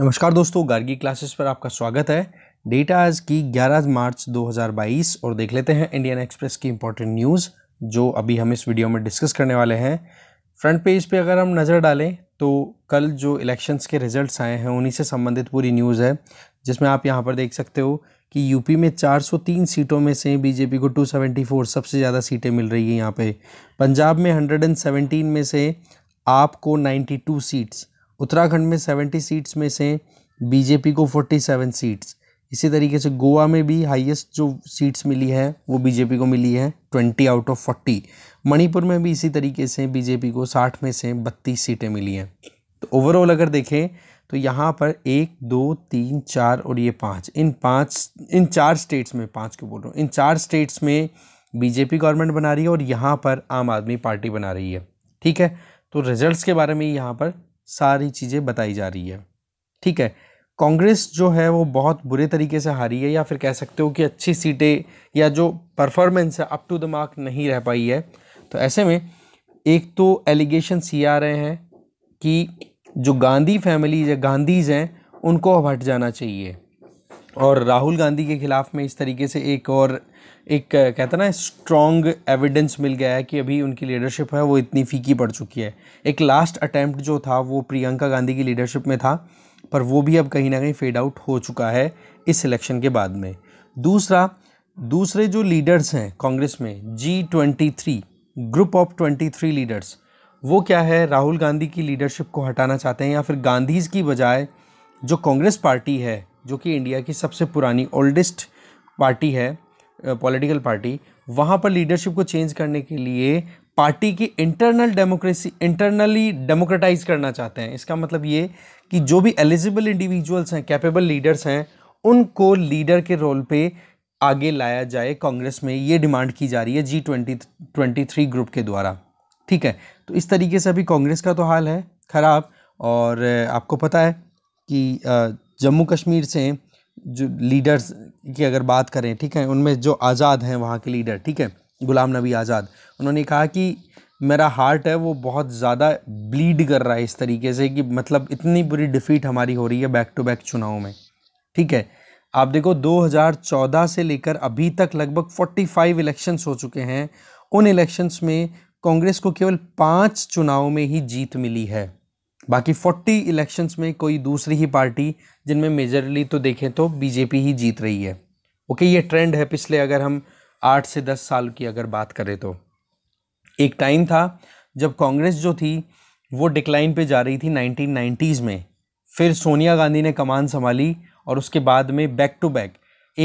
नमस्कार दोस्तों गार्गी क्लासेस पर आपका स्वागत है डेटा आज की 11 मार्च 2022 और देख लेते हैं इंडियन एक्सप्रेस की इंपॉर्टेंट न्यूज़ जो अभी हम इस वीडियो में डिस्कस करने वाले हैं फ्रंट पेज पे अगर हम नज़र डालें तो कल जो इलेक्शंस के रिजल्ट्स आए हैं उन्हीं से संबंधित पूरी न्यूज़ है जिसमें आप यहाँ पर देख सकते हो कि यूपी में 403 सीटों में से बीजेपी को 274 सबसे ज़्यादा सीटें मिल रही है यहाँ पे पंजाब में 117 में से आपको 92 सीट्स उत्तराखंड में सेवेंटी सीट्स में से बीजेपी को फोर्टी सेवन सीट्स इसी तरीके से गोवा में भी हाईएस्ट जो सीट्स मिली है वो बीजेपी को मिली है twenty out of forty Manipur में भी इसी तरीके से बीजेपी को साठ में से बत्तीस सीटें मिली हैं तो ओवरऑल अगर देखें तो यहाँ पर एक दो तीन चार और ये पाँच इन पाँच इन चार स्टेट्स में पाँच क्यों बोल रहा हूँ इन चार स्टेट्स में बीजेपी गवर्नमेंट बना रही है और यहाँ पर आम आदमी पार्टी बना रही है ठीक है तो रिजल्ट्स के बारे में यहाँ पर सारी चीज़ें बताई जा रही है ठीक है कांग्रेस जो है वो बहुत बुरे तरीके से हारी है या फिर कह सकते हो कि अच्छी सीटें या जो परफॉर्मेंस है अप टू द मार्क नहीं रह पाई है तो ऐसे में एक तो एलिगेशन ये आ रहे हैं कि जो गांधी फैमिलीज है गांधीज हैं उनको अब हट जाना चाहिए और राहुल गांधी के ख़िलाफ़ में इस तरीके से एक और एक कहते ना स्ट्रॉन्ग एविडेंस मिल गया है कि अभी उनकी लीडरशिप है वो इतनी फीकी पड़ चुकी है एक लास्ट अटैम्प्ट जो था वो प्रियंका गांधी की लीडरशिप में था पर वो भी अब कहीं ना कहीं फेड आउट हो चुका है इस इलेक्शन के बाद में दूसरा दूसरे जो लीडर्स हैं कांग्रेस में G twenty three group of twenty three leaders वो क्या है राहुल गांधी की लीडरशिप को हटाना चाहते हैं या फिर गांधीज की बजाय जो कांग्रेस पार्टी है जो कि इंडिया की सबसे पुरानी ओल्डेस्ट पार्टी है पॉलिटिकल पार्टी वहाँ पर लीडरशिप को चेंज करने के लिए पार्टी की इंटरनल डेमोक्रेसी इंटरनली डेमोक्रेटाइज करना चाहते हैं इसका मतलब ये कि जो भी एलिजिबल इंडिविजुअल्स हैं कैपेबल लीडर्स हैं उनको लीडर के रोल पे आगे लाया जाए कांग्रेस में ये डिमांड की जा रही है G twenty twenty three group के द्वारा ठीक है तो इस तरीके से अभी कांग्रेस का तो हाल है ख़राब और आपको पता है कि जम्मू कश्मीर से जो लीडर्स की अगर बात करें ठीक है उनमें जो आज़ाद हैं वहाँ के लीडर ठीक है गुलाम नबी आज़ाद उन्होंने कहा कि मेरा हार्ट है वो बहुत ज़्यादा ब्लीड कर रहा है इस तरीके से कि मतलब इतनी बुरी डिफ़ीट हमारी हो रही है बैक टू बैक चुनाव में ठीक है आप देखो 2014 से लेकर अभी तक लगभग 45 इलेक्शंस हो चुके हैं उन इलेक्शंस में कांग्रेस को केवल पाँच चुनाव में ही जीत मिली है बाकी 40 इलेक्शंस में कोई दूसरी ही पार्टी जिनमें मेजरली तो देखें तो बीजेपी ही जीत रही है ओके ये ट्रेंड है पिछले अगर हम आठ से दस साल की अगर बात करें तो एक टाइम था जब कांग्रेस जो थी वो डिक्लाइन पे जा रही थी नाइनटीन में फिर सोनिया गांधी ने कमान संभाली और उसके बाद में बैक टू बैक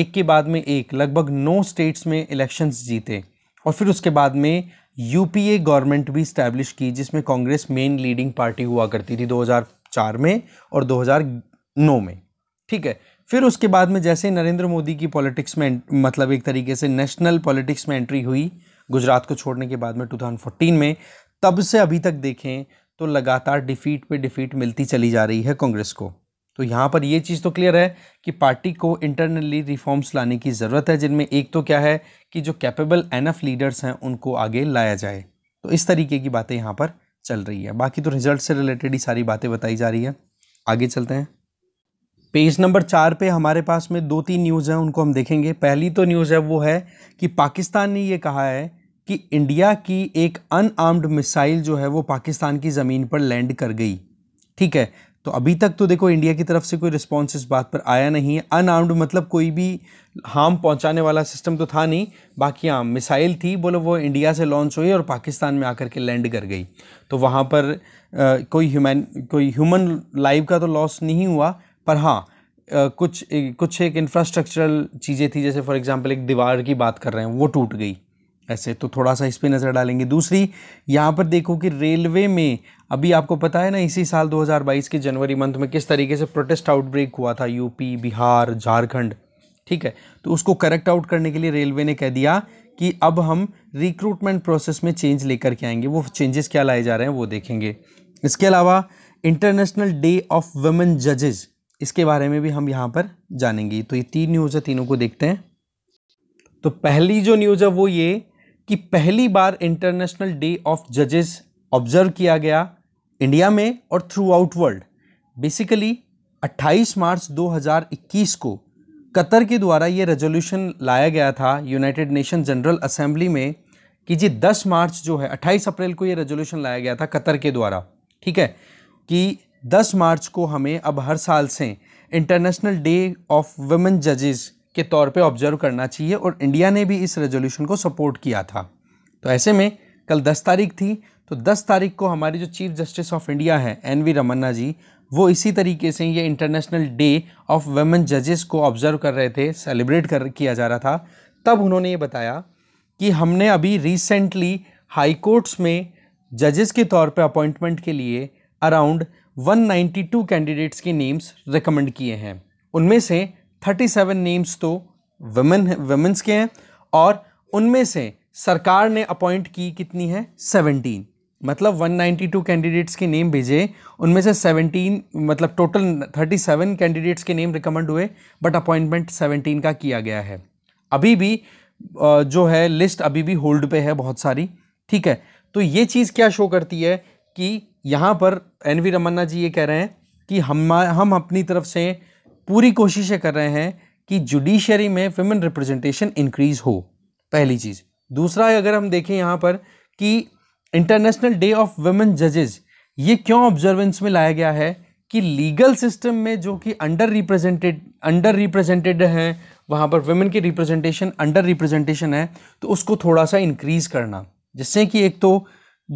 एक के बाद में एक लगभग नौ स्टेट्स में इलेक्शंस जीते और फिर उसके बाद में यूपीए गवर्नमेंट भी इस्टेब्लिश की जिसमें कांग्रेस मेन लीडिंग पार्टी हुआ करती थी 2004 में और 2009 में ठीक है फिर उसके बाद में जैसे नरेंद्र मोदी की पॉलिटिक्स में मतलब एक तरीके से नेशनल पॉलिटिक्स में एंट्री हुई गुजरात को छोड़ने के बाद में 2014 में तब से अभी तक देखें तो लगातार डिफीट पे डिफीट मिलती चली जा रही है कांग्रेस को तो यहाँ पर ये चीज़ तो क्लियर है कि पार्टी को इंटरनली रिफॉर्म्स लाने की ज़रूरत है जिनमें एक तो क्या है कि जो कैपेबल एनफ लीडर्स हैं उनको आगे लाया जाए तो इस तरीके की बातें यहाँ पर चल रही है बाकी तो रिजल्ट से रिलेटेड ही सारी बातें बताई जा रही है आगे चलते हैं पेज नंबर चार पे हमारे पास में दो तीन न्यूज़ हैं उनको हम देखेंगे पहली तो न्यूज़ है वो है कि पाकिस्तान ने ये कहा है कि इंडिया की एक अनआर्म्ड मिसाइल जो है वो पाकिस्तान की ज़मीन पर लैंड कर गई ठीक है तो अभी तक तो देखो इंडिया की तरफ से कोई रिस्पॉन्स इस बात पर आया नहीं है अनआर्म्ड मतलब कोई भी हार्म पहुंचाने वाला सिस्टम तो था नहीं बाकी हाँ मिसाइल थी बोलो वो इंडिया से लॉन्च हुई और पाकिस्तान में आकर के लैंड कर गई तो वहाँ पर आ, कोई ह्यूमन कोई ह्यूमन लाइफ का तो लॉस नहीं हुआ पर हाँ कुछ कुछ एक इंफ्रास्ट्रक्चरल चीज़ें थी जैसे फॉर एग्जांपल एक दीवार की बात कर रहे हैं वो टूट गई ऐसे तो थोड़ा सा इस पर नज़र डालेंगे दूसरी यहाँ पर देखो कि रेलवे में अभी आपको पता है ना इसी साल 2022 के जनवरी मंथ में किस तरीके से प्रोटेस्ट आउटब्रेक हुआ था यूपी बिहार झारखंड ठीक है तो उसको करेक्ट आउट करने के लिए रेलवे ने कह दिया कि अब हम रिक्रूटमेंट प्रोसेस में चेंज लेकर के आएंगे वो चेंजेस क्या लाए जा रहे हैं वो देखेंगे इसके अलावा इंटरनेशनल डे ऑफ वेमेन जजेज़ इसके बारे में भी हम यहाँ पर जानेंगे तो ये तीन न्यूज़ है तीनों को देखते हैं तो पहली जो न्यूज़ है वो ये कि पहली बार इंटरनेशनल डे ऑफ जजेस ऑब्जर्व किया गया इंडिया में और throughout world basically 28 March 2021 को कतर के द्वारा ये रेजोल्यूशन लाया गया था यूनाइटेड नेशन जनरल असेंबली में कि जी 10 मार्च जो है 28 अप्रैल को ये रेजोल्यूशन लाया गया था कतर के द्वारा ठीक है कि 10 मार्च को हमें अब हर साल से इंटरनेशनल डे ऑफ वुमेन जजेस के तौर पे ऑब्जर्व करना चाहिए और इंडिया ने भी इस रेजोल्यूशन को सपोर्ट किया था तो ऐसे में कल 10 तारीख थी तो 10 तारीख को हमारी जो चीफ जस्टिस ऑफ इंडिया हैं एन वी रमन्ना जी वो इसी तरीके से ये इंटरनेशनल डे ऑफ वेमेन जजेस को ऑब्जर्व कर रहे थे सेलिब्रेट कर किया जा रहा था तब उन्होंने ये बताया कि हमने अभी रिसेंटली हाई कोर्ट्स में जजेस के तौर पे अपॉइंटमेंट के लिए अराउंड 192 कैंडिडेट्स के नेम्स रिकमेंड किए हैं उनमें से 37 नेम्स तो वेमेन वेमेंस के हैं और उनमें से सरकार ने अपॉइंट की कितनी है 17 मतलब 192 कैंडिडेट्स के नेम भेजे उनमें से 17 मतलब टोटल 37 कैंडिडेट्स के नेम रिकमेंड हुए बट अपॉइंटमेंट 17 का किया गया है अभी भी जो है लिस्ट अभी भी होल्ड पे है बहुत सारी ठीक है तो ये चीज़ क्या शो करती है कि यहाँ पर एन वी रमन्ना जी ये कह रहे हैं कि हम हम अपनी तरफ से पूरी कोशिशें कर रहे हैं कि जुडिशरी में वुमेन रिप्रेजेंटेशन इंक्रीज़ हो पहली चीज़ दूसरा अगर हम देखें यहाँ पर कि इंटरनेशनल डे ऑफ वुमेन जजेज ये क्यों ऑब्जर्वेंस में लाया गया है कि लीगल सिस्टम में जो कि अंडर रिप्रेजेंटेड अंडर रिप्रेजेंटेड हैं वहाँ पर वुमेन की रिप्रेजेंटेशन अंडर रिप्रेजेंटेशन है तो उसको थोड़ा सा इंक्रीज़ करना जिससे कि एक तो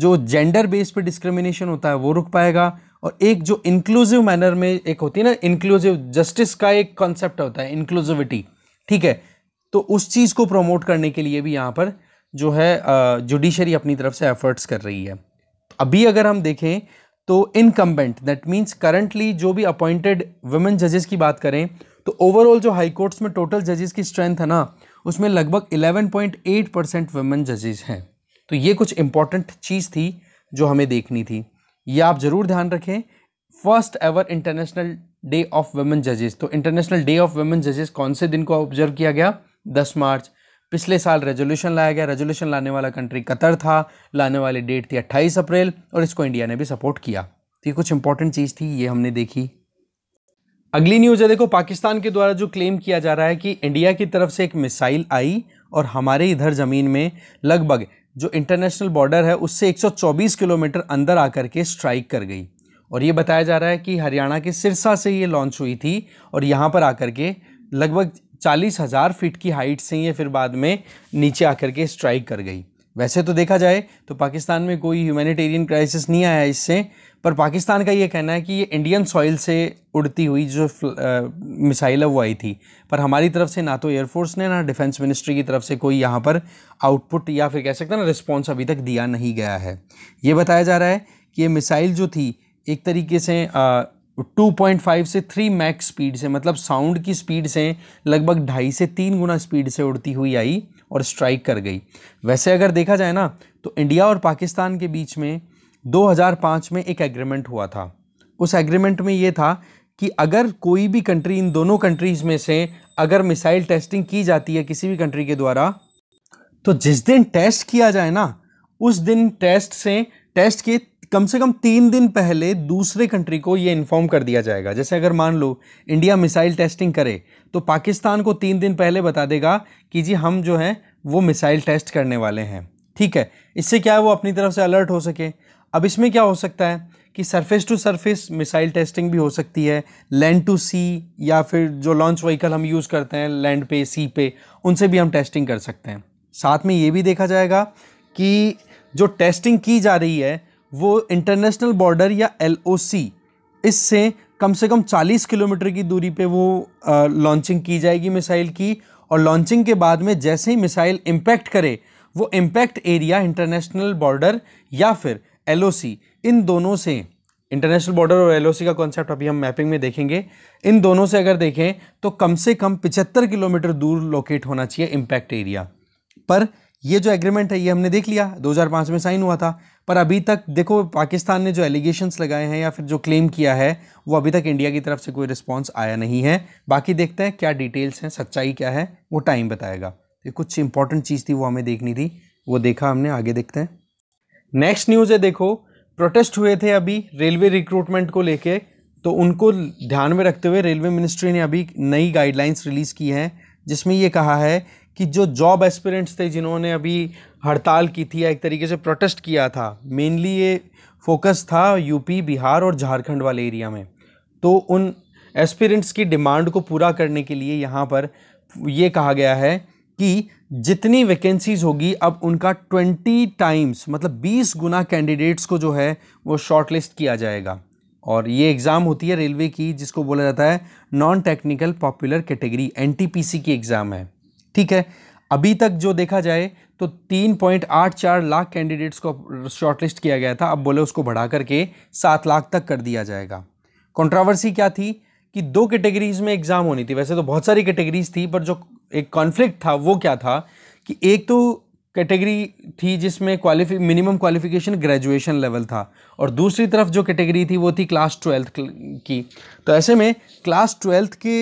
जो जेंडर बेस पे डिस्क्रिमिनेशन होता है वो रुक पाएगा और एक जो इंक्लूसिव मैनर में एक होती है ना इंक्लूसिव जस्टिस का एक कॉन्सेप्ट होता है इंक्लूसिविटी ठीक है तो उस चीज़ को प्रमोट करने के लिए भी यहाँ पर जो है जुडिशरी अपनी तरफ से एफर्ट्स कर रही है अभी अगर हम देखें तो इनकम्बेंट दैट मीन्स करंटली जो भी अपॉइंटेड वुमेन जजेस की बात करें तो ओवरऑल जो हाई कोर्ट्स में टोटल जजेस की स्ट्रेंथ है ना उसमें लगभग 11.8 परसेंट वुमेन जजेस हैं तो ये कुछ इंपॉर्टेंट चीज़ थी जो हमें देखनी थी ये आप ज़रूर ध्यान रखें first ever international day of women जजेस तो इंटरनेशनल डे ऑफ वुमेन जजेस कौन से दिन को ऑब्जर्व किया गया दस मार्च पिछले साल रेजोल्यूशन लाया गया रेजोल्यूशन लाने वाला कंट्री कतर था लाने वाली डेट थी अट्ठाईस अप्रैल और इसको इंडिया ने भी सपोर्ट किया तो ये कुछ इंपॉर्टेंट चीज़ थी ये हमने देखी अगली न्यूज़ है देखो पाकिस्तान के द्वारा जो क्लेम किया जा रहा है कि इंडिया की तरफ से एक मिसाइल आई और हमारे इधर ज़मीन में लगभग जो इंटरनेशनल बॉर्डर है उससे 124 किलोमीटर अंदर आकर के स्ट्राइक कर गई और ये बताया जा रहा है कि हरियाणा के सिरसा से ये लॉन्च हुई थी और यहाँ पर आकर के लगभग चालीस हज़ार फीट की हाइट से ये फिर बाद में नीचे आकर के स्ट्राइक कर गई वैसे तो देखा जाए तो पाकिस्तान में कोई ह्यूमैनिटेरियन क्राइसिस नहीं आया इससे पर पाकिस्तान का ये कहना है कि ये इंडियन सॉइल से उड़ती हुई जो मिसाइल है वो आई थी पर हमारी तरफ से ना तो एयरफोर्स ने ना डिफेंस मिनिस्ट्री की तरफ से कोई यहाँ पर आउटपुट या फिर कह सकते हैं ना रिस्पॉन्स अभी तक दिया नहीं गया है ये बताया जा रहा है कि ये मिसाइल जो थी एक तरीके से आ, 2.5 से 3 मैक्स स्पीड से मतलब साउंड की स्पीड से लगभग ढाई से तीन गुना स्पीड से उड़ती हुई आई और स्ट्राइक कर गई वैसे अगर देखा जाए ना तो इंडिया और पाकिस्तान के बीच में 2005 में एक एग्रीमेंट हुआ था उस एग्रीमेंट में ये था कि अगर कोई भी कंट्री इन दोनों कंट्रीज़ में से अगर मिसाइल टेस्टिंग की जाती है किसी भी कंट्री के द्वारा तो जिस दिन टेस्ट किया जाए ना उस दिन टेस्ट से टेस्ट के कम से कम तीन दिन पहले दूसरे कंट्री को ये इन्फॉर्म कर दिया जाएगा जैसे अगर मान लो इंडिया मिसाइल टेस्टिंग करे तो पाकिस्तान को तीन दिन पहले बता देगा कि जी हम जो हैं वो मिसाइल टेस्ट करने वाले हैं ठीक है इससे क्या है वो अपनी तरफ से अलर्ट हो सके अब इसमें क्या हो सकता है कि surface to surface missile testing भी हो सकती है लैंड टू सी या फिर जो लॉन्च व्हीकल हम यूज़ करते हैं लैंड पे सी पे उनसे भी हम टेस्टिंग कर सकते हैं साथ में ये भी देखा जाएगा कि जो टेस्टिंग की जा रही है वो इंटरनेशनल बॉर्डर या एल इससे कम से कम 40 किलोमीटर की दूरी पे वो लॉन्चिंग की जाएगी मिसाइल की और लॉन्चिंग के बाद में जैसे ही मिसाइल इम्पैक्ट करे वो इम्पैक्ट एरिया इंटरनेशनल बॉर्डर या फिर एल इन दोनों से इंटरनेशनल बॉर्डर और एल का कॉन्सेप्ट अभी हम मैपिंग में देखेंगे इन दोनों से अगर देखें तो कम से कम पिचहत्तर किलोमीटर दूर लोकेट होना चाहिए इम्पैक्ट एरिया पर ये जो एग्रीमेंट है ये हमने देख लिया 2005 में साइन हुआ था पर अभी तक देखो पाकिस्तान ने जो एलिगेशंस लगाए हैं या फिर जो क्लेम किया है वो अभी तक इंडिया की तरफ से कोई रिस्पॉन्स आया नहीं है बाकी देखते हैं क्या डिटेल्स हैं सच्चाई क्या है वो टाइम बताएगा ये कुछ इंपॉर्टेंट चीज़ थी वो हमें देखनी थी वो देखा हमने आगे देखते हैं नेक्स्ट न्यूज़ है देखो प्रोटेस्ट हुए थे अभी रेलवे रिक्रूटमेंट को लेके तो उनको ध्यान में रखते हुए रेलवे मिनिस्ट्री ने अभी नई गाइडलाइंस रिलीज़ की हैं जिसमें ये कहा है कि जो जॉब एस्पिरेंट्स थे जिन्होंने अभी हड़ताल की थी या एक तरीके से प्रोटेस्ट किया था मेनली ये फोकस था यूपी बिहार और झारखंड वाले एरिया में तो उन एस्पिरेंट्स की डिमांड को पूरा करने के लिए यहाँ पर ये कहा गया है कि जितनी वैकेंसीज होगी अब उनका ट्वेंटी टाइम्स मतलब बीस गुना कैंडिडेट्स को जो है वो शॉर्टलिस्ट किया जाएगा और ये एग्ज़ाम होती है रेलवे की जिसको बोला जाता है non technical popular category NTPC की एग्ज़ाम है ठीक है अभी तक जो देखा जाए तो 3.84 लाख कैंडिडेट्स को शॉर्टलिस्ट किया गया था अब बोले उसको बढ़ा करके सात लाख तक कर दिया जाएगा कंट्रोवर्सी क्या थी कि दो कैटेगरीज में एग्ज़ाम होनी थी वैसे तो बहुत सारी कैटेगरीज थी पर जो एक कॉन्फ्लिक्ट था वो क्या था कि एक तो कैटेगरी थी जिसमें क्वालिफी मिनिमम क्वालिफिकेशन ग्रेजुएशन लेवल था और दूसरी तरफ जो कैटेगरी थी वो थी क्लास ट्वेल्थ की तो ऐसे में क्लास ट्वेल्थ के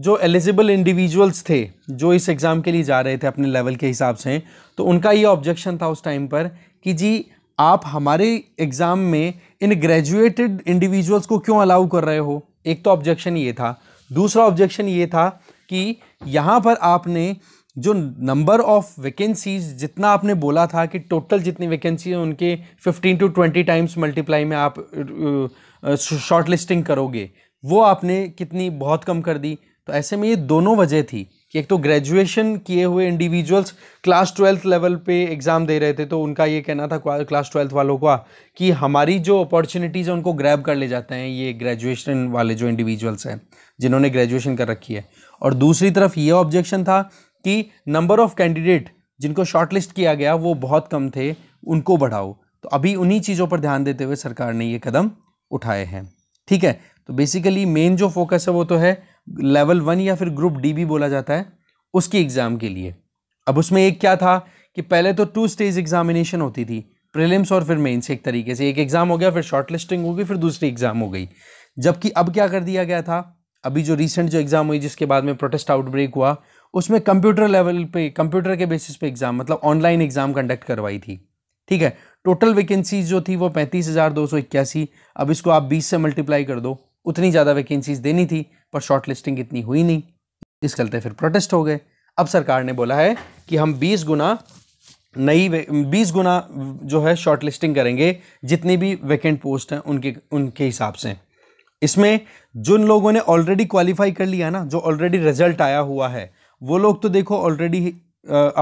जो एलिजिबल इंडिविजुअल्स थे जो इस एग्ज़ाम के लिए जा रहे थे अपने लेवल के हिसाब से तो उनका ये ऑब्जेक्शन था उस टाइम पर कि जी आप हमारे एग्ज़ाम में इन ग्रेजुएटेड इंडिविजुअल्स को क्यों अलाउ कर रहे हो एक तो ऑब्जेक्शन ये था दूसरा ऑब्जेक्शन ये था कि यहाँ पर आपने जो नंबर ऑफ़ वैकेंसीज जितना आपने बोला था कि टोटल जितनी वैकेंसी हैं उनके 15 टू 20 टाइम्स मल्टीप्लाई में आप शॉर्ट लिस्टिंग करोगे वो आपने कितनी बहुत कम कर दी तो ऐसे में ये दोनों वजह थी कि एक तो ग्रेजुएशन किए हुए इंडिविजुअल्स क्लास ट्वेल्थ लेवल पे एग्ज़ाम दे रहे थे तो उनका ये कहना था क्लास ट्वेल्थ वालों का कि हमारी जो अपॉर्चुनिटीज़ हैं उनको ग्रैब कर ले जाते हैं ये ग्रेजुएशन वाले जो इंडिविजुअल्स हैं जिन्होंने ग्रेजुएशन कर रखी है और दूसरी तरफ ये ऑब्जेक्शन था कि नंबर ऑफ़ कैंडिडेट जिनको शॉर्टलिस्ट किया गया वो बहुत कम थे उनको बढ़ाओ तो अभी उन्हीं चीज़ों पर ध्यान देते हुए सरकार ने ये कदम उठाए हैं ठीक है तो बेसिकली मेन जो फोकस है वो तो है लेवल वन या फिर ग्रुप डी भी बोला जाता है उसकी एग्ज़ाम के लिए अब उसमें एक क्या था कि पहले तो टू स्टेज एग्ज़ामिनेशन होती थी प्रीलिम्स और फिर मेंस एक तरीके से एक एग्ज़ाम हो गया फिर शॉर्ट लिस्टिंग होगी फिर दूसरी एग्ज़ाम हो गई जबकि अब क्या कर दिया गया था अभी जो रिसेंट जो एग्ज़ाम हुई जिसके बाद में प्रोटेस्ट आउटब्रेक हुआ उसमें कंप्यूटर लेवल पे कंप्यूटर के बेसिस पे एग्ज़ाम मतलब ऑनलाइन एग्ज़ाम कंडक्ट करवाई थी ठीक है टोटल वैकेंसीज जो थी वो पैंतीस हज़ार दो सौ इक्यासी अब इसको आप बीस से मल्टीप्लाई कर दो उतनी ज़्यादा वैकेंसीज देनी थी पर शॉर्ट लिस्टिंग इतनी हुई नहीं इस चलते फिर प्रोटेस्ट हो गए अब सरकार ने बोला है कि हम बीस गुना नई बीस गुना जो है शॉर्ट लिस्टिंग करेंगे जितनी भी वैकेंट पोस्ट हैं उनके उनके हिसाब से इसमें जिन लोगों ने ऑलरेडी क्वालिफाई कर लिया ना जो ऑलरेडी रिजल्ट आया हुआ है वो लोग तो देखो ऑलरेडी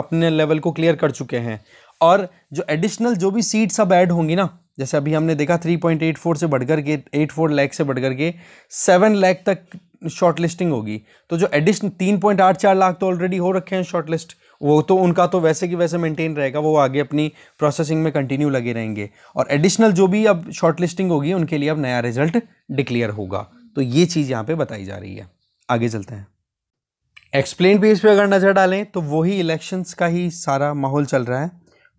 अपने लेवल को क्लियर कर चुके हैं और जो एडिशनल जो भी सीट्स अब ऐड होंगी ना जैसे अभी हमने देखा 3.84 से बढ़कर के 84 लाख से बढ़कर के 7 लाख तक शॉर्ट लिस्टिंग होगी तो जो एडिशन तीन पॉइंट आठ चार लाख तो ऑलरेडी हो रखे हैं शॉर्ट लिस्ट वो तो उनका तो वैसे कि वैसे मेंटेन रहेगा वो आगे अपनी प्रोसेसिंग में कंटिन्यू लगे रहेंगे और एडिशनल जो भी अब शॉर्ट लिस्टिंग होगी उनके लिए अब नया रिजल्ट डिक्लेयर होगा तो ये चीज़ यहाँ पर बताई जा रही है आगे चलते हैं एक्सप्लेन पेज पे अगर नज़र डालें तो वही इलेक्शंस का ही सारा माहौल चल रहा है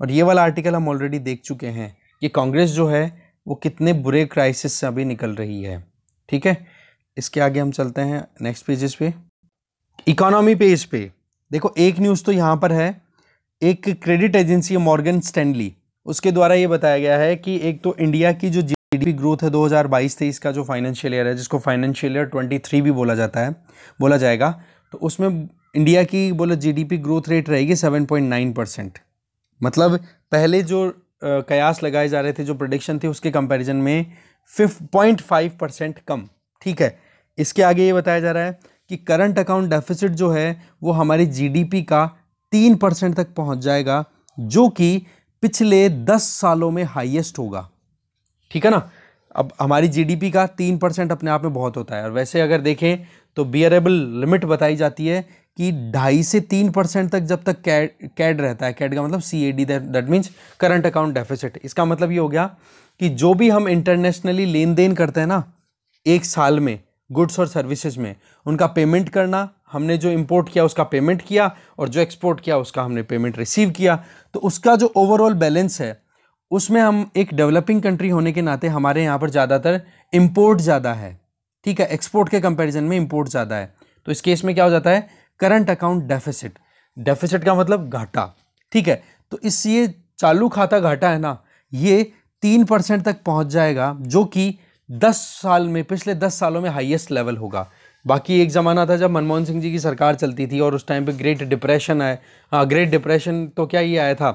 और ये वाला आर्टिकल हम ऑलरेडी देख चुके हैं कि कांग्रेस जो है वो कितने बुरे क्राइसिस से अभी निकल रही है ठीक है इसके आगे हम चलते हैं नेक्स्ट पेजेस पे इकोनॉमी पेज पे देखो एक न्यूज़ तो यहाँ पर है एक क्रेडिट एजेंसी है मॉर्गन स्टैंडली उसके द्वारा ये बताया गया है कि एक तो इंडिया की जो जीडीपी ग्रोथ है 2022-23 का जो फाइनेंशियल ईयर है जिसको फाइनेंशियल ईयर 23 भी बोला जाता है बोला जाएगा तो उसमें इंडिया की बोला जीडीपी ग्रोथ रेट रहेगी 7.9 परसेंट मतलब पहले जो कयास लगाए जा रहे थे जो प्रोडिक्शन थे उसके कंपैरिजन में फिफ्ट पॉइंट फाइव परसेंट कम ठीक है इसके आगे ये बताया जा रहा है कि करंट अकाउंट डेफिसिट जो है वो हमारी जीडीपी का तीन परसेंट तक पहुंच जाएगा जो कि पिछले दस सालों में हाईएस्ट होगा ठीक है ना अब हमारी जीडीपी का तीन परसेंट अपने आप में बहुत होता है और वैसे अगर देखें तो बियरेबल लिमिट बताई जाती है कि ढाई से तीन परसेंट तक जब तक कैड कैड रहता है कैड का मतलब C A D that means current account deficit इसका मतलब ये हो गया कि जो भी हम इंटरनेशनली लेन देन करते हैं ना एक साल में गुड्स और सर्विसेज में उनका पेमेंट करना हमने जो इम्पोर्ट किया उसका पेमेंट किया और जो एक्सपोर्ट किया उसका हमने पेमेंट रिसीव किया तो उसका जो ओवरऑल बैलेंस है उसमें हम एक डेवलपिंग कंट्री होने के नाते हमारे यहाँ पर ज़्यादातर इम्पोर्ट ज़्यादा है ठीक है एक्सपोर्ट के कंपेरिजन में इम्पोर्ट ज़्यादा है तो इस केस में क्या हो जाता है करंट अकाउंट डेफिसिट डेफिसिट का मतलब घाटा ठीक है तो इस ये चालू खाता घाटा है ना ये तीन परसेंट तक पहुंच जाएगा जो कि दस साल में पिछले दस सालों में हाईएस्ट लेवल होगा बाकी एक ज़माना था जब मनमोहन सिंह जी की सरकार चलती थी और उस टाइम पे ग्रेट डिप्रेशन आए हाँ ग्रेट डिप्रेशन तो क्या ये आया था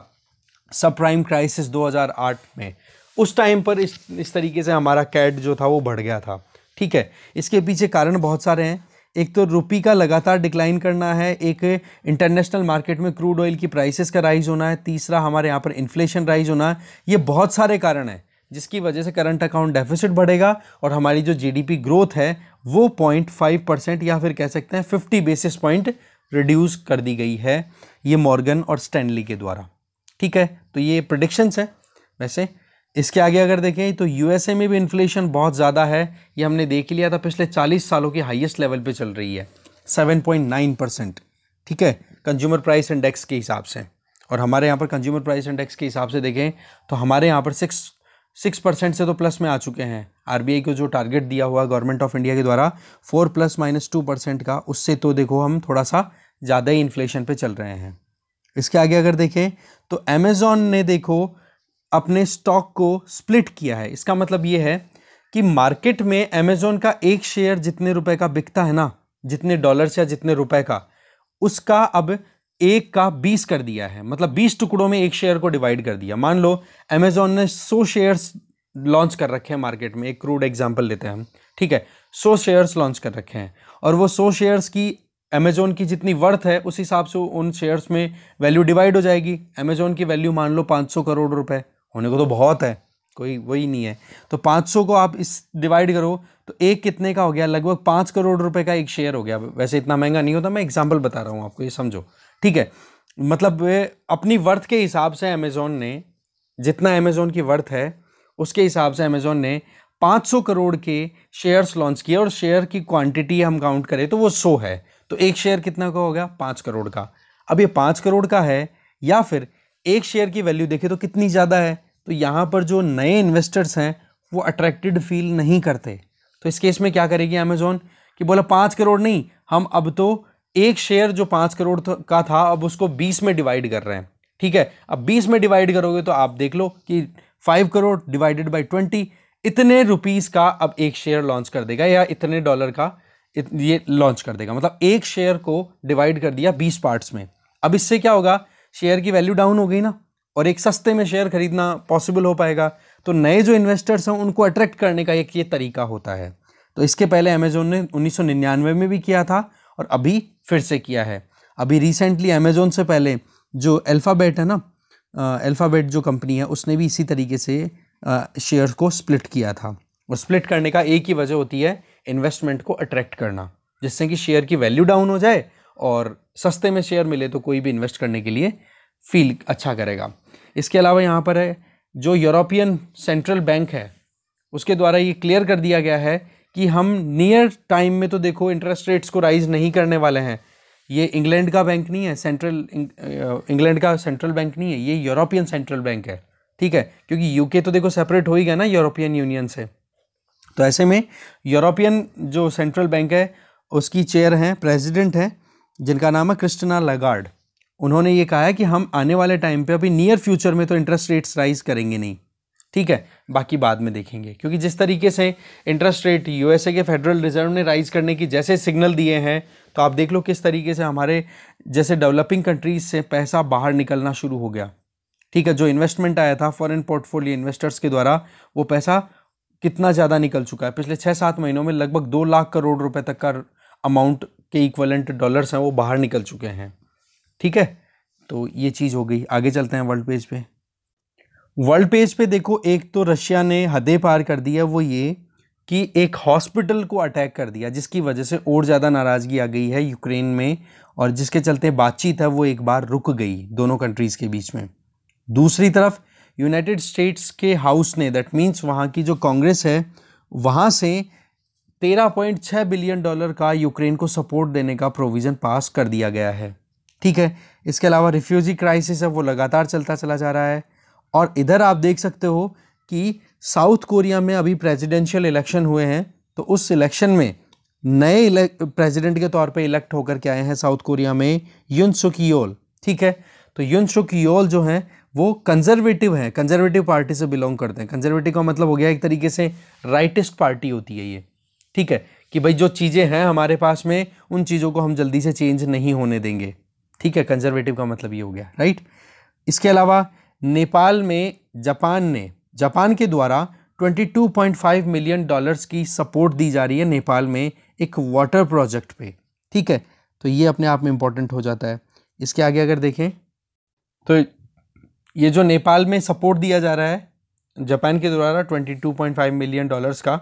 सब प्राइम क्राइसिस 2008 में उस टाइम पर इस इस तरीके से हमारा कैट जो था वो बढ़ गया था ठीक है इसके पीछे कारण बहुत सारे हैं एक तो रुपी का लगातार डिक्लाइन करना है एक इंटरनेशनल मार्केट में क्रूड ऑयल की प्राइसेस का राइज होना है तीसरा हमारे यहाँ पर इन्फ्लेशन राइज होना है ये बहुत सारे कारण हैं जिसकी वजह से करंट अकाउंट डेफिसिट बढ़ेगा और हमारी जो जीडीपी ग्रोथ है वो पॉइंट फाइव परसेंट या फिर कह सकते हैं फिफ्टी बेसिस पॉइंट रिड्यूस कर दी गई है ये मॉर्गन और स्टैंडली के द्वारा ठीक है तो ये प्रडिक्शंस है वैसे इसके आगे अगर देखें तो यूएसए में भी इन्फ्लेशन बहुत ज़्यादा है ये हमने देख लिया था पिछले 40 सालों की हाईएस्ट लेवल पे चल रही है 7.9 परसेंट ठीक है कंज्यूमर प्राइस इंडेक्स के हिसाब से और हमारे यहाँ पर कंज्यूमर प्राइस इंडेक्स के हिसाब से देखें तो हमारे यहाँ पर सिक्स सिक्स परसेंट से तो प्लस में आ चुके हैं आरबीआई को जो टारगेट दिया हुआ गवर्नमेंट ऑफ इंडिया के द्वारा four plus minus two percent का उससे तो देखो हम थोड़ा सा ज़्यादा ही इन्फ्लेशन पे चल रहे हैं इसके आगे अगर देखें तो अमेजोन ने देखो अपने स्टॉक को स्प्लिट किया है इसका मतलब ये है कि मार्केट में अमेजोन का एक शेयर जितने रुपए का बिकता है ना जितने डॉलर्स या जितने रुपए का उसका अब एक का बीस कर दिया है मतलब बीस टुकड़ों में एक शेयर को डिवाइड कर दिया मान लो अमेजोन ने सौ शेयर्स लॉन्च कर रखे हैं मार्केट में एक क्रूड एग्जाम्पल लेते हैं हम ठीक है सौ शेयर्स लॉन्च कर रखे हैं और वो सौ शेयर्स की अमेजोन की जितनी वर्थ है उस हिसाब से उन शेयर्स में वैल्यू डिवाइड हो जाएगी अमेजोन की वैल्यू मान लो 500 करोड़ रुपए होने को तो बहुत है कोई वही नहीं है तो 500 को आप इस डिवाइड करो तो एक कितने का हो गया लगभग पाँच करोड़ रुपए का एक शेयर हो गया वैसे इतना महंगा नहीं होता मैं एग्जाम्पल बता रहा हूँ आपको ये समझो ठीक है मतलब अपनी वर्थ के हिसाब से अमेज़ोन ने जितना अमेज़ोन की वर्थ है उसके हिसाब से अमेज़ोन ने 500 करोड़ के शेयर्स लॉन्च किए और शेयर की क्वांटिटी हम काउंट करें तो वो सौ है तो एक शेयर कितना का हो गया पाँच करोड़ का अब ये पाँच करोड़ का है या फिर एक शेयर की वैल्यू देखें तो कितनी ज़्यादा है तो यहाँ पर जो नए इन्वेस्टर्स हैं वो अट्रैक्टेड फील नहीं करते तो इस केस में क्या करेगी अमेज़ोन कि बोला पाँच करोड़ नहीं हम अब तो एक शेयर जो पाँच करोड़ का था अब उसको बीस में डिवाइड कर रहे हैं ठीक है अब बीस में डिवाइड करोगे तो आप देख लो कि five crore divided by twenty इतने रुपीज़ का अब एक शेयर लॉन्च कर देगा या इतने डॉलर का इत, ये लॉन्च कर देगा मतलब एक शेयर को डिवाइड कर दिया बीस पार्ट्स में अब इससे क्या होगा शेयर की वैल्यू डाउन हो गई ना और एक सस्ते में शेयर खरीदना पॉसिबल हो पाएगा तो नए जो इन्वेस्टर्स हैं उनको अट्रैक्ट करने का एक ये तरीका होता है तो इसके पहले अमेजोन ने उन्नीस में भी किया था और अभी फिर से किया है अभी रिसेंटली अमेजोन से पहले जो अल्फ़ाबेट है ना अल्फ़ाबेट जो कंपनी है उसने भी इसी तरीके से शेयर को स्प्लिट किया था और स्प्लिट करने का एक ही वजह होती है इन्वेस्टमेंट को अट्रैक्ट करना जिससे कि शेयर की वैल्यू डाउन हो जाए और सस्ते में शेयर मिले तो कोई भी इन्वेस्ट करने के लिए फील अच्छा करेगा इसके अलावा यहाँ पर है जो यूरोपियन सेंट्रल बैंक है उसके द्वारा ये क्लियर कर दिया गया है कि हम नियर टाइम में तो देखो इंटरेस्ट रेट्स को राइज नहीं करने वाले हैं ये इंग्लैंड का बैंक नहीं है सेंट्रल इंग्लैंड का सेंट्रल बैंक नहीं है ये यूरोपियन सेंट्रल बैंक है ठीक है क्योंकि यूके तो देखो सेपरेट हो ही गया ना यूरोपियन यूनियन से तो ऐसे में यूरोपियन जो सेंट्रल बैंक है उसकी चेयर हैं प्रेसिडेंट हैं जिनका नाम है क्रिस्टना लगार्ड उन्होंने ये कहा है कि हम आने वाले टाइम पे अभी नियर फ्यूचर में तो इंटरेस्ट रेट्स राइज करेंगे नहीं ठीक है बाकी बाद में देखेंगे क्योंकि जिस तरीके से इंटरेस्ट रेट यूएसए के फेडरल रिजर्व ने राइज करने की जैसे सिग्नल दिए हैं तो आप देख लो किस तरीके से हमारे जैसे डेवलपिंग कंट्रीज से पैसा बाहर निकलना शुरू हो गया ठीक है जो इन्वेस्टमेंट आया था फॉरेन पोर्टफोलियो इन्वेस्टर्स के द्वारा वो पैसा कितना ज़्यादा निकल चुका है पिछले छः सात महीनों में लगभग दो लाख करोड़ रुपए तक का अमाउंट के इक्वलेंट डॉलर्स हैं वो बाहर निकल चुके हैं ठीक है तो ये चीज़ हो गई आगे चलते हैं वर्ल्ड पेज पे वर्ल्ड पेज पे देखो एक तो रशिया ने हदे पार कर दिया वो ये कि एक हॉस्पिटल को अटैक कर दिया जिसकी वजह से और ज़्यादा नाराज़गी आ गई है यूक्रेन में और जिसके चलते बातचीत है वो एक बार रुक गई दोनों कंट्रीज़ के बीच में दूसरी तरफ यूनाइटेड स्टेट्स के हाउस ने दैट मीन्स वहाँ की जो कांग्रेस है वहाँ से तेरह पॉइंट छः बिलियन डॉलर का यूक्रेन को सपोर्ट देने का प्रोविज़न पास कर दिया गया है ठीक है इसके अलावा रिफ्यूजी क्राइसिस है वो लगातार चलता चला जा रहा है और इधर आप देख सकते हो कि साउथ कोरिया में अभी प्रेसिडेंशियल इलेक्शन हुए हैं तो उस इलेक्शन में नए प्रेसिडेंट के तौर पे इलेक्ट होकर के आए हैं साउथ कोरिया में यून सुकियोल ठीक है तो यून सुकियोल जो हैं वो कंजर्वेटिव हैं कंजर्वेटिव पार्टी से बिलोंग करते हैं कंजर्वेटिव का मतलब हो गया एक तरीके से राइटिस्ट पार्टी होती है ये ठीक है कि भाई जो चीज़ें हैं हमारे पास में उन चीज़ों को हम जल्दी से चेंज नहीं होने देंगे ठीक है कंजर्वेटिव का मतलब ये हो गया राइट इसके अलावा नेपाल में जापान ने जापान के द्वारा 22.5 मिलियन डॉलर्स की सपोर्ट दी जा रही है नेपाल में एक वाटर प्रोजेक्ट पे ठीक है तो ये अपने आप में इंपॉर्टेंट हो जाता है इसके आगे अगर देखें तो ये जो नेपाल में सपोर्ट दिया जा रहा है जापान के द्वारा 22.5 मिलियन डॉलर्स का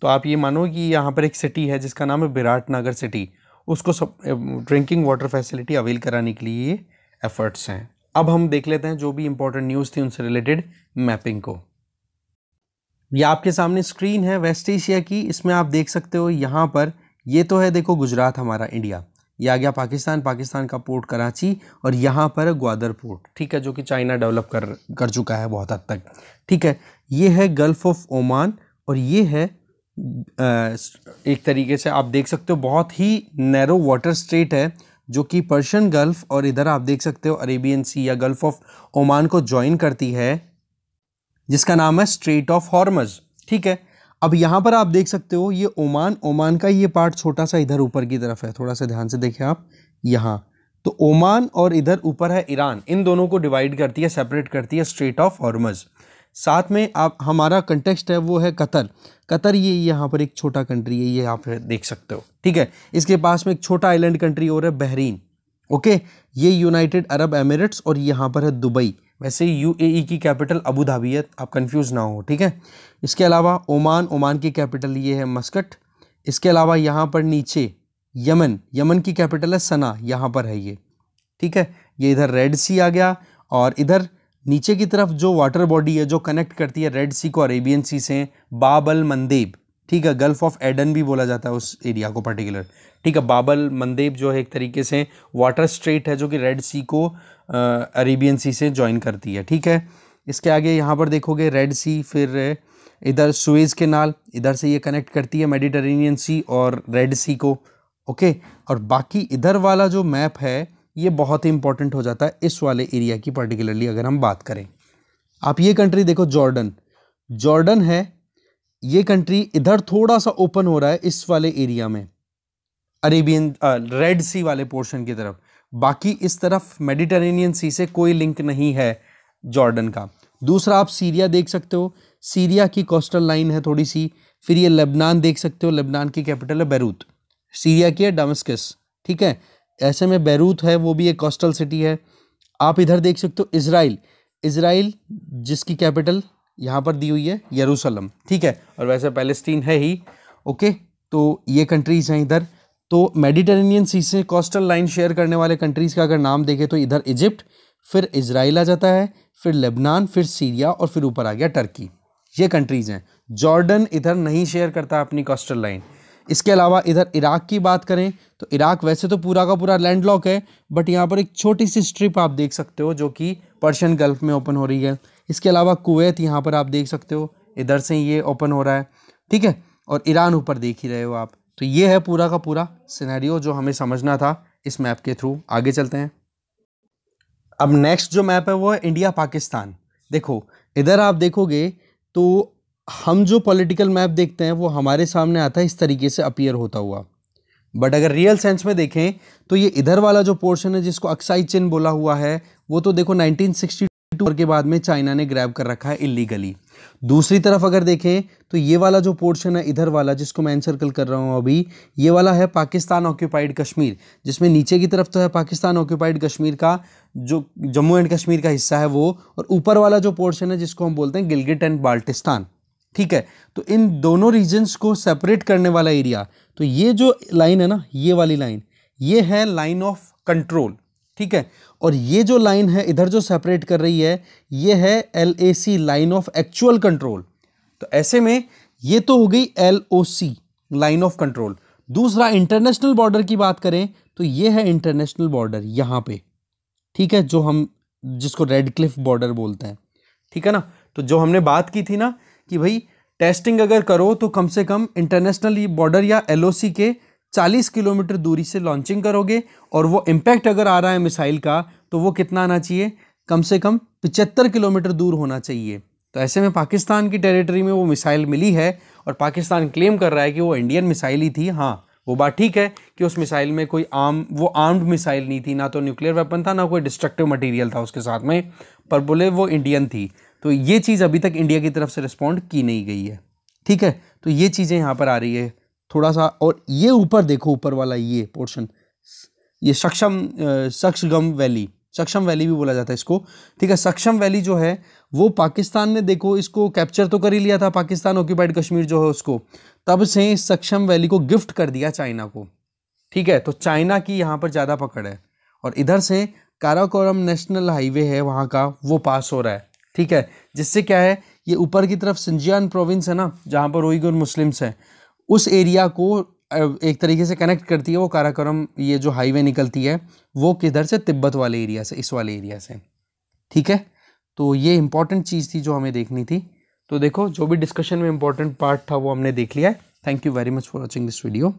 तो आप ये मानो कि यहाँ पर एक सिटी है जिसका नाम है विराट नगर सिटी उसको सब ड्रिंकिंग वाटर फैसिलिटी अवेल कराने के लिए ये एफर्ट्स हैं अब हम देख लेते हैं जो भी इम्पोर्टेंट न्यूज़ थी उनसे रिलेटेड मैपिंग को यह आपके सामने स्क्रीन है वेस्ट एशिया की इसमें आप देख सकते हो यहाँ पर ये तो है देखो गुजरात हमारा इंडिया ये आ गया पाकिस्तान पाकिस्तान का पोर्ट कराची और यहाँ पर ग्वादर पोर्ट ठीक है जो कि चाइना डेवलप कर कर चुका है बहुत हद तक ठीक है ये है गल्फ़ ऑफ ओमान और ये है एक तरीके से आप देख सकते हो बहुत ही नैरो वाटर स्ट्रेट है जो कि पर्शियन गल्फ़ और इधर आप देख सकते हो अरेबियन सी या गल्फ़ ऑफ ओमान को ज्वाइन करती है जिसका नाम है स्ट्रेट ऑफ हॉर्मज ठीक है अब यहाँ पर आप देख सकते हो ये ओमान ओमान का ये पार्ट छोटा सा इधर ऊपर की तरफ है थोड़ा सा ध्यान से देखें आप यहाँ तो ओमान और इधर ऊपर है ईरान इन दोनों को डिवाइड करती है सेपरेट करती है स्ट्रेट ऑफ हॉर्मज साथ में आप हमारा कंटेक्स्ट है वो है कतर कतर ये यहाँ पर एक छोटा कंट्री है ये आप देख सकते हो ठीक है इसके पास में एक छोटा आइलैंड कंट्री और है बहरीन ओके ये यूनाइटेड अरब एमिरेट्स और यहाँ पर है दुबई वैसे यूएई e की कैपिटल अबू धाबी है आप कंफ्यूज ना हो ठीक है इसके अलावा ओमान ओमान की कैपिटल ये है मस्कट इसके अलावा यहाँ पर नीचे यमन यमन की कैपिटल है सना यहाँ पर है ये ठीक है ये इधर रेड सी आ गया और इधर नीचे की तरफ जो वाटर बॉडी है जो कनेक्ट करती है रेड सी को अरेबियन सी से बाबल मंदेब ठीक है गल्फ ऑफ एडन भी बोला जाता है उस एरिया को पर्टिकुलर ठीक है बाबल मंदेब जो है एक तरीके से वाटर स्ट्रेट है जो कि रेड सी को अरेबियन सी से ज्वाइन करती है ठीक है इसके आगे यहाँ पर देखोगे रेड सी फिर इधर सुएज नाल इधर से ये कनेक्ट करती है मेडिटेरेनियन सी और रेड सी को ओके और बाकी इधर वाला जो मैप है ये बहुत ही इंपॉर्टेंट हो जाता है इस वाले एरिया की पर्टिकुलरली अगर हम बात करें आप ये कंट्री देखो जॉर्डन जॉर्डन है ये कंट्री इधर थोड़ा सा ओपन हो रहा है इस वाले एरिया में अरेबियन रेड सी वाले पोर्शन की तरफ बाकी इस तरफ मेडिटरेनियन सी से कोई लिंक नहीं है जॉर्डन का दूसरा आप सीरिया देख सकते हो सीरिया की कोस्टल लाइन है थोड़ी सी फिर ये लेबनान देख सकते हो लेबनान की कैपिटल है बैरूत सीरिया की है डामस्कस ठीक है ऐसे में बैरूत है वो भी एक कोस्टल सिटी है आप इधर देख सकते हो इसराइल इसराइल जिसकी कैपिटल यहाँ पर दी हुई है यरूशलम ठीक है और वैसे पैलेस्टीन है ही ओके तो ये कंट्रीज़ हैं इधर तो मेडिटेरेनियन सी से कोस्टल लाइन शेयर करने वाले कंट्रीज़ का अगर नाम देखें तो इधर इजिप्ट फिर इसराइल आ जाता है फिर लेबनान फिर सीरिया और फिर ऊपर आ गया टर्की ये कंट्रीज़ हैं जॉर्डन इधर नहीं शेयर करता अपनी कोस्टल लाइन इसके अलावा इधर इराक़ की बात करें तो इराक़ वैसे तो पूरा का पूरा लैंड लॉक है बट यहाँ पर एक छोटी सी स्ट्रिप आप देख सकते हो जो कि पर्शियन गल्फ़ में ओपन हो रही है इसके अलावा कुवैत यहाँ पर आप देख सकते हो इधर से ये ओपन हो रहा है ठीक है और ईरान ऊपर देख ही रहे हो आप तो ये है पूरा का पूरा सिनेरियो जो हमें समझना था इस मैप के थ्रू आगे चलते हैं अब नेक्स्ट जो मैप है वो है इंडिया पाकिस्तान देखो इधर आप देखोगे तो हम जो पॉलिटिकल मैप देखते हैं वो हमारे सामने आता है इस तरीके से अपियर होता हुआ बट अगर रियल सेंस में देखें तो ये इधर वाला जो पोर्शन है जिसको अक्साई चेन बोला हुआ है वो तो देखो 1962 के बाद में चाइना ने ग्रैब कर रखा है इलीगली दूसरी तरफ अगर देखें तो ये वाला जो पोर्शन है इधर वाला जिसको मैं एनसर्कल कर रहा हूँ अभी ये वाला है पाकिस्तान ऑक्यूपाइड कश्मीर जिसमें नीचे की तरफ तो है पाकिस्तान ऑक्यूपाइड कश्मीर का जो जम्मू एंड कश्मीर का हिस्सा है वो और ऊपर वाला जो पोर्शन है जिसको हम बोलते हैं गिलगिट एंड बाल्टिस्तान ठीक है तो इन दोनों रीजन्स को सेपरेट करने वाला एरिया तो ये जो लाइन है ना ये वाली लाइन ये है लाइन ऑफ कंट्रोल ठीक है और ये जो लाइन है इधर जो सेपरेट कर रही है ये है L A C line of actual control तो ऐसे में ये तो हो गई L O C line of control दूसरा इंटरनेशनल बॉर्डर की बात करें तो ये है इंटरनेशनल बॉर्डर यहाँ पे ठीक है जो हम जिसको रेड क्लिफ बॉर्डर बोलते हैं ठीक है ना तो जो हमने बात की थी ना कि भाई टेस्टिंग अगर करो तो कम से कम इंटरनेशनल बॉर्डर या एलओसी के 40 किलोमीटर दूरी से लॉन्चिंग करोगे और वो इम्पैक्ट अगर आ रहा है मिसाइल का तो वो कितना आना चाहिए कम से कम पिचहत्तर किलोमीटर दूर होना चाहिए तो ऐसे में पाकिस्तान की टेरिटरी में वो मिसाइल मिली है और पाकिस्तान क्लेम कर रहा है कि वो इंडियन मिसाइल ही थी हाँ वो बात ठीक है कि उस मिसाइल में कोई आर्म वो आर्म्ड मिसाइल नहीं थी ना तो न्यूक्लियर वेपन था ना कोई डिस्ट्रक्टिव मटेरियल था उसके साथ में पर बोले वो इंडियन थी तो ये चीज़ अभी तक इंडिया की तरफ से रिस्पॉन्ड की नहीं गई है ठीक है तो ये चीज़ें यहाँ पर आ रही है थोड़ा सा और ये ऊपर देखो ऊपर वाला ये पोर्शन ये सक्षम सक्षगम वैली सक्षम वैली भी बोला जाता है इसको ठीक है सक्षम वैली जो है वो पाकिस्तान ने देखो इसको कैप्चर तो कर ही लिया था पाकिस्तान ऑक्यूपाइड कश्मीर जो है उसको तब से सक्षम वैली को गिफ्ट कर दिया चाइना को ठीक है तो चाइना की यहाँ पर ज़्यादा पकड़ है और इधर से काराकोरम नेशनल हाईवे है वहाँ का वो पास हो रहा है ठीक है जिससे क्या है ये ऊपर की तरफ सिंजियान प्रोविंस है ना जहाँ पर रोहिंग और मुस्लिम्स हैं उस एरिया को एक तरीके से कनेक्ट करती है वो काराकोरम ये जो हाईवे निकलती है वो किधर से तिब्बत वाले एरिया से इस वाले एरिया से ठीक है तो ये इंपॉर्टेंट चीज़ थी जो हमें देखनी थी तो देखो जो भी डिस्कशन में इंपॉर्टेंट पार्ट था वो हमने देख लिया है thank you very much for watching this video